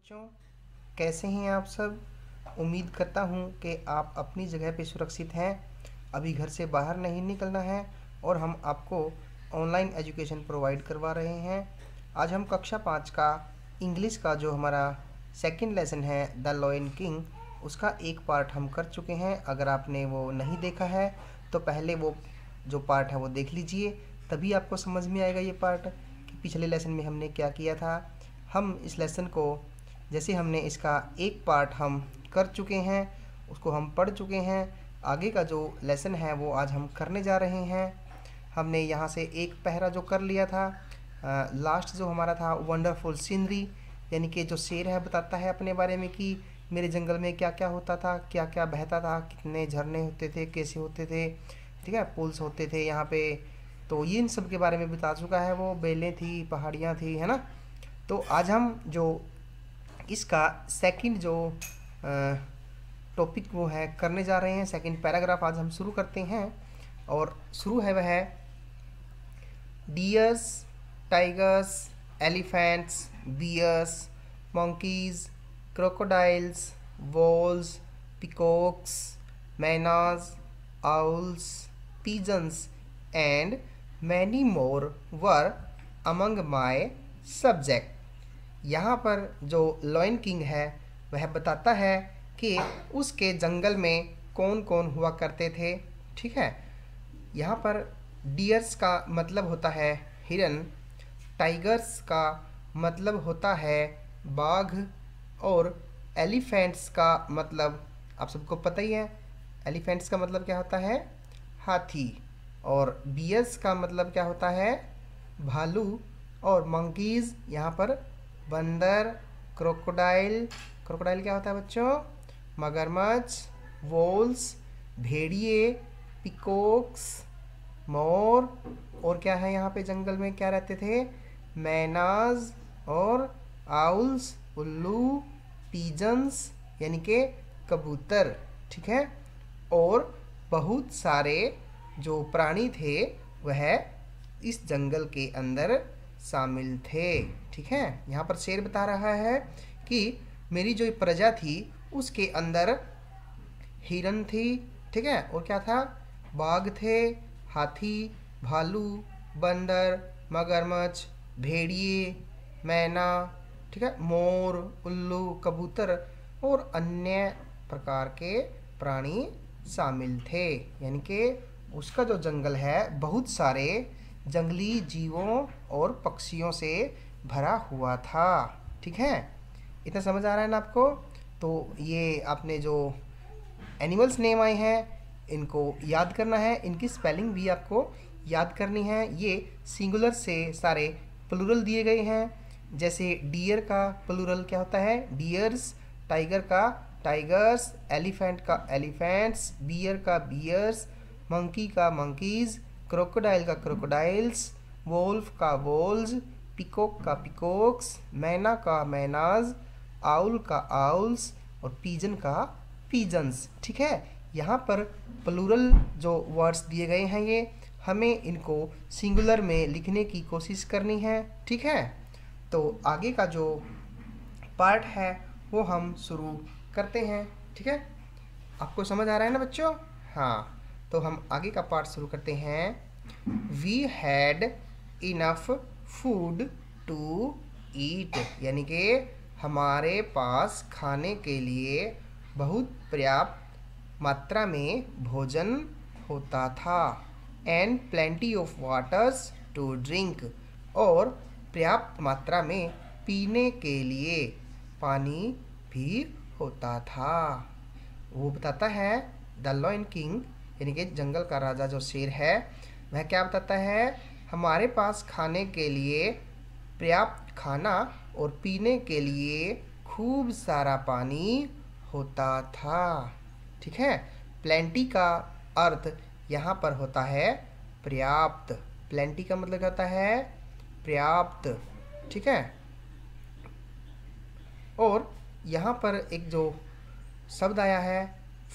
बच्चों कैसे हैं आप सब उम्मीद करता हूं कि आप अपनी जगह पर सुरक्षित हैं अभी घर से बाहर नहीं निकलना है और हम आपको ऑनलाइन एजुकेशन प्रोवाइड करवा रहे हैं आज हम कक्षा पाँच का इंग्लिश का जो हमारा सेकंड लेसन है द लॉयन किंग उसका एक पार्ट हम कर चुके हैं अगर आपने वो नहीं देखा है तो पहले वो जो पार्ट है वो देख लीजिए तभी आपको समझ में आएगा ये पार्ट कि पिछले लेसन में हमने क्या किया था हम इस लेसन को जैसे हमने इसका एक पार्ट हम कर चुके हैं उसको हम पढ़ चुके हैं आगे का जो लेसन है वो आज हम करने जा रहे हैं हमने यहाँ से एक पहरा जो कर लिया था आ, लास्ट जो हमारा था वंडरफुल सीनरी यानी कि जो शेर है बताता है अपने बारे में कि मेरे जंगल में क्या क्या होता था क्या क्या बहता था कितने झरने होते थे कैसे होते थे ठीक है पुल्स होते थे यहाँ पे तो ये इन सब के बारे में बता चुका है वो बेलें थी पहाड़ियाँ थी है ना तो आज हम जो इसका सेकंड जो टॉपिक वो है करने जा रहे हैं सेकंड पैराग्राफ आज हम शुरू करते हैं और शुरू है वह deers tigers elephants bears monkeys crocodiles wolves peacocks mynas owls pigeons and many more were among my subject यहाँ पर जो लॉयन किंग है वह बताता है कि उसके जंगल में कौन कौन हुआ करते थे ठीक है यहाँ पर डियर्स का मतलब होता है हिरन टाइगर्स का मतलब होता है बाघ और एलिफेंट्स का मतलब आप सबको पता ही है एलिफेंट्स का मतलब क्या होता है हाथी और बियर्स का मतलब क्या होता है भालू और मंकीज़ यहाँ पर बंदर क्रोकोडाइल क्रोकोडाइल क्या होता है बच्चों मगरमच्छ वोल्स भेड़िए पिकोक्स मोर और क्या है यहाँ पे जंगल में क्या रहते थे मैनाज और आउल्स उल्लू पीजन्स यानी के कबूतर ठीक है और बहुत सारे जो प्राणी थे वह इस जंगल के अंदर शामिल थे ठीक है यहाँ पर शेर बता रहा है कि मेरी जो प्रजा थी उसके अंदर हिरन थी ठीक है और क्या था बाघ थे हाथी भालू बंदर मगरमच्छ भेड़िए मैना ठीक है मोर उल्लू कबूतर और अन्य प्रकार के प्राणी शामिल थे यानी कि उसका जो जंगल है बहुत सारे जंगली जीवों और पक्षियों से भरा हुआ था ठीक है इतना समझ आ रहा है ना आपको तो ये आपने जो एनिमल्स नेम आए हैं इनको याद करना है इनकी स्पेलिंग भी आपको याद करनी है ये सिंगुलर से सारे प्लूरल दिए गए हैं जैसे डियर का प्लूरल क्या होता है डियर्स टाइगर का टाइगर्स एलिफेंट का एलिफेंट्स बियर का बियर्स मंकी का मंकीज़ क्रोकोडाइल का क्रोकोडाइल्स वोल्फ का वोल्स पिकोक का पिकोक्स मैना का मैनाज आउल का आउल्स और पीजन का पीजन्स ठीक है यहाँ पर प्लूरल जो वर्ड्स दिए गए हैं ये हमें इनको सिंगुलर में लिखने की कोशिश करनी है ठीक है तो आगे का जो पार्ट है वो हम शुरू करते हैं ठीक है आपको समझ आ रहा है ना बच्चों हाँ तो हम आगे का पार्ट शुरू करते हैं we had enough food to eat यानी कि हमारे पास खाने के लिए बहुत पर्याप्त मात्रा में भोजन होता था and plenty of waters to drink और पर्याप्त मात्रा में पीने के लिए पानी भी होता था वो बताता है द लॉयन किंग यानी कि जंगल का राजा जो शेर है वह क्या बताता है हमारे पास खाने के लिए पर्याप्त खाना और पीने के लिए खूब सारा पानी होता था ठीक है प्लेंटी का अर्थ यहाँ पर होता है पर्याप्त प्लेंटी का मतलब कहता है पर्याप्त ठीक है और यहाँ पर एक जो शब्द आया है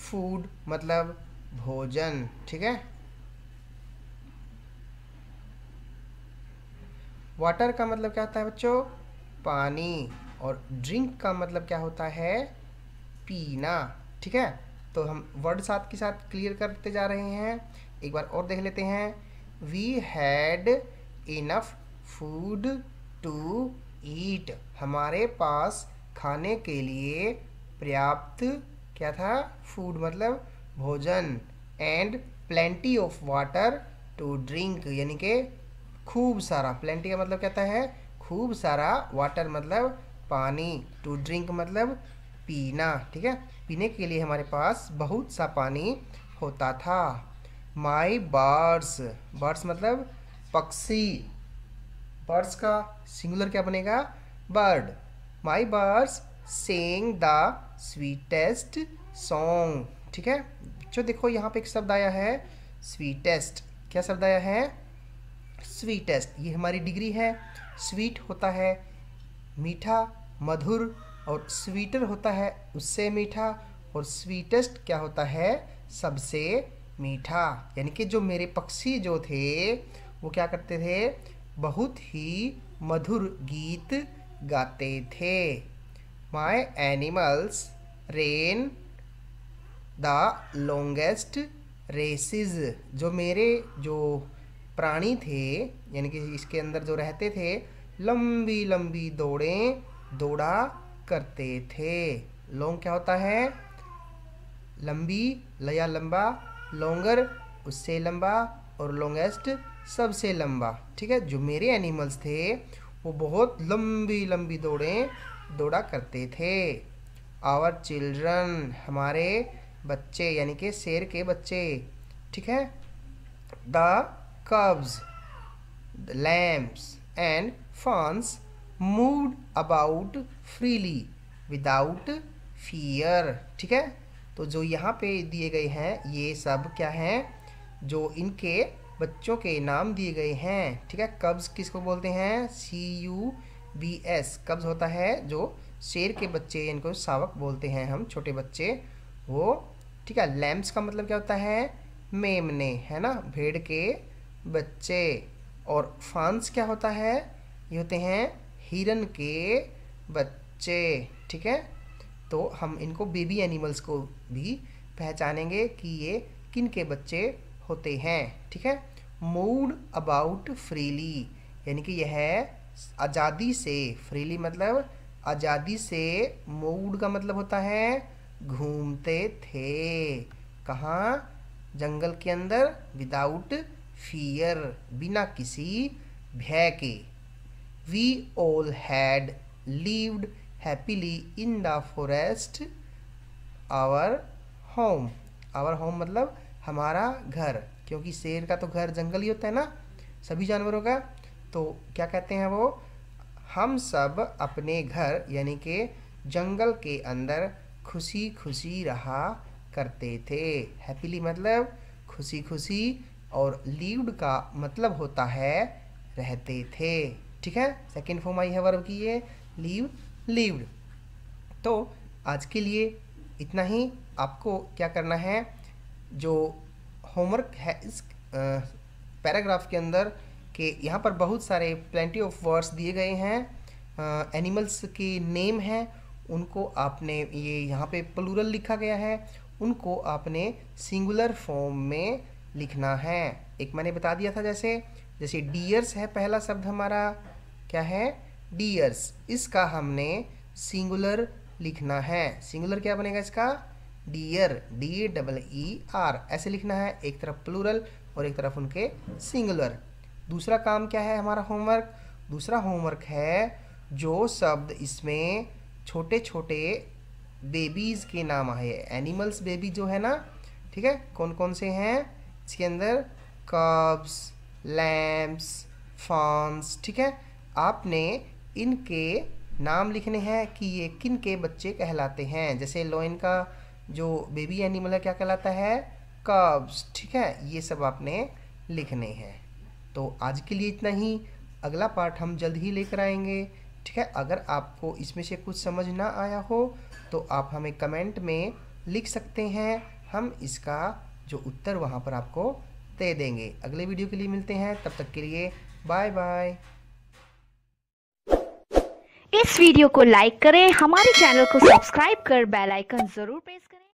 फूड मतलब भोजन ठीक है वाटर का मतलब क्या होता है बच्चों पानी और ड्रिंक का मतलब क्या होता है पीना ठीक है तो हम वर्ड साथ के साथ क्लियर करते जा रहे हैं एक बार और देख लेते हैं we had enough food to eat हमारे पास खाने के लिए पर्याप्त क्या था फूड मतलब भोजन and plenty of water to drink यानी कि खूब सारा प्लेंटी का मतलब कहता है खूब सारा वाटर मतलब पानी टू ड्रिंक मतलब पीना ठीक है पीने के लिए हमारे पास बहुत सा पानी होता था माई बर्ड्स बर्ड्स मतलब पक्षी बर्ड्स का सिंगुलर क्या बनेगा bird my birds sang the sweetest song ठीक है जो देखो यहाँ पे एक शब्द आया है स्वीटेस्ट क्या शब्द आया है स्वीटेस्ट ये हमारी डिग्री है स्वीट होता है मीठा मधुर और स्वीटर होता है उससे मीठा और स्वीटेस्ट क्या होता है सबसे मीठा यानी कि जो मेरे पक्षी जो थे वो क्या करते थे बहुत ही मधुर गीत गाते थे my animals ran the longest races जो मेरे जो प्राणी थे यानी कि इसके अंदर जो रहते थे लंबी लंबी दौड़ें दौड़ा करते थे लॉन्ग क्या होता है लंबी लया लंबा लॉन्गर उससे लंबा और लॉन्गेस्ट सबसे लंबा ठीक है जो मेरे एनिमल्स थे वो बहुत लंबी लंबी दौड़ें दौड़ा करते थे आवर चिल्ड्रन हमारे बच्चे यानी कि शेर के बच्चे ठीक है the cubs lambs and fawns move about freely without fear ठीक है तो जो यहाँ पे दिए गए हैं ये सब क्या हैं जो इनके बच्चों के नाम दिए गए हैं ठीक है कब्ज़ किसको बोलते हैं सी यू बी एस कब्ज़ होता है जो शेर के बच्चे इनको शावक बोलते हैं हम छोटे बच्चे वो ठीक है लैम्स का मतलब क्या होता है मेमने है ना भेड़ के बच्चे और फांस क्या होता है ये होते हैं हिरन के बच्चे ठीक है तो हम इनको बेबी एनिमल्स को भी पहचानेंगे कि ये किन के बच्चे होते हैं ठीक है मूड अबाउट फ्रीली यानी कि यह है आज़ादी से फ्रीली मतलब आज़ादी से मूड का मतलब होता है घूमते थे कहाँ जंगल के अंदर विदाउट फियर बिना किसी भय के we all had lived happily in the forest our home our home मतलब हमारा घर क्योंकि शेर का तो घर जंगल ही होता है ना सभी जानवरों का तो क्या कहते हैं वो हम सब अपने घर यानी कि जंगल के अंदर खुशी खुशी रहा करते थे हैप्पीली मतलब खुशी खुशी और लीव्ड का मतलब होता है रहते थे ठीक है सेकेंड फॉर्म आई है वर्ब की ये लीव लीव्ड तो आज के लिए इतना ही आपको क्या करना है जो होमवर्क है इस पैराग्राफ के अंदर कि यहाँ पर बहुत सारे प्लेंटी ऑफ वर्ड्स दिए गए हैं एनिमल्स के नेम हैं उनको आपने ये यहाँ पे प्लूरल लिखा गया है उनको आपने सिंगुलर फॉर्म में लिखना है एक मैंने बता दिया था जैसे जैसे डियर्स है पहला शब्द हमारा क्या है डियर्स इसका हमने सिंगुलर लिखना है सिंगुलर क्या बनेगा इसका deer D double E R ऐसे लिखना है एक तरफ प्लूरल और एक तरफ उनके सिंगुलर दूसरा काम क्या है हमारा होमवर्क दूसरा होमवर्क है जो शब्द इसमें छोटे छोटे बेबीज़ के नाम आए एनिमल्स बेबी जो है ना ठीक है कौन कौन से हैं इसके अंदर कब्स लैम्स फॉन्स ठीक है आपने इनके नाम लिखने हैं कि ये किन के बच्चे कहलाते हैं जैसे लोइन का जो बेबी एनिमल है क्या कहलाता है कब्स ठीक है ये सब आपने लिखने हैं तो आज के लिए इतना ही अगला पार्ट हम जल्द ही लेकर आएंगे ठीक है अगर आपको इसमें से कुछ समझ ना आया हो तो आप हमें कमेंट में लिख सकते हैं हम इसका जो उत्तर वहाँ पर आपको दे देंगे अगले वीडियो के लिए मिलते हैं तब तक के लिए बाय बाय इस वीडियो को लाइक करें हमारे चैनल को सब्सक्राइब कर बेल आइकन ज़रूर प्रेस करें